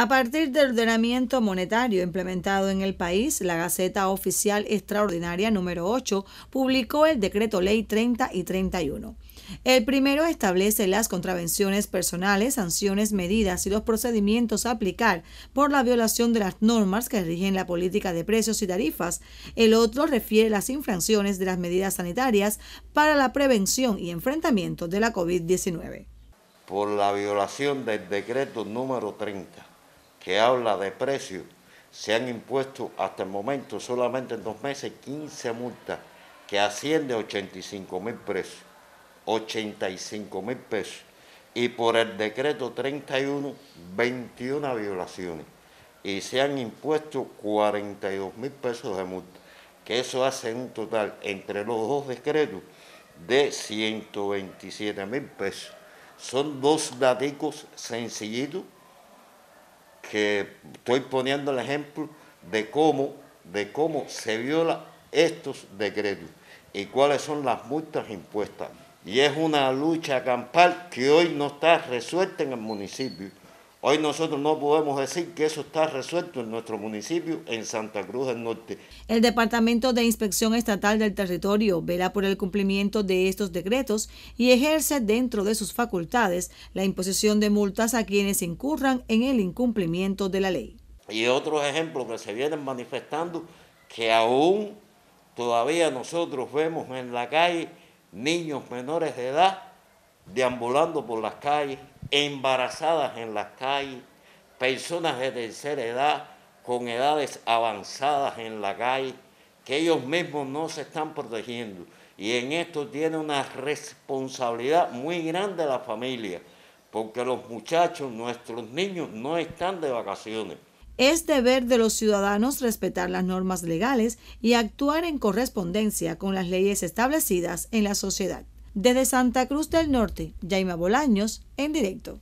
A partir del ordenamiento monetario implementado en el país, la Gaceta Oficial Extraordinaria número 8 publicó el decreto ley 30 y 31. El primero establece las contravenciones personales, sanciones, medidas y los procedimientos a aplicar por la violación de las normas que rigen la política de precios y tarifas. El otro refiere las infracciones de las medidas sanitarias para la prevención y enfrentamiento de la COVID-19. Por la violación del decreto número 30 que habla de precios, se han impuesto hasta el momento solamente en dos meses 15 multas que asciende a 85 mil pesos. 85 mil pesos. Y por el decreto 31, 21 violaciones. Y se han impuesto 42 mil pesos de multa. Que eso hace un total entre los dos decretos de 127 mil pesos. Son dos daticos sencillitos que estoy poniendo el ejemplo de cómo, de cómo se viola estos decretos y cuáles son las multas impuestas. Y es una lucha campal que hoy no está resuelta en el municipio, Hoy nosotros no podemos decir que eso está resuelto en nuestro municipio, en Santa Cruz del Norte. El Departamento de Inspección Estatal del Territorio vela por el cumplimiento de estos decretos y ejerce dentro de sus facultades la imposición de multas a quienes incurran en el incumplimiento de la ley. Y otros ejemplos que se vienen manifestando que aún todavía nosotros vemos en la calle niños menores de edad deambulando por las calles embarazadas en las calles, personas de tercera edad con edades avanzadas en la calle, que ellos mismos no se están protegiendo. Y en esto tiene una responsabilidad muy grande la familia, porque los muchachos, nuestros niños, no están de vacaciones. Es deber de los ciudadanos respetar las normas legales y actuar en correspondencia con las leyes establecidas en la sociedad. Desde Santa Cruz del Norte, Jaime Bolaños, en directo.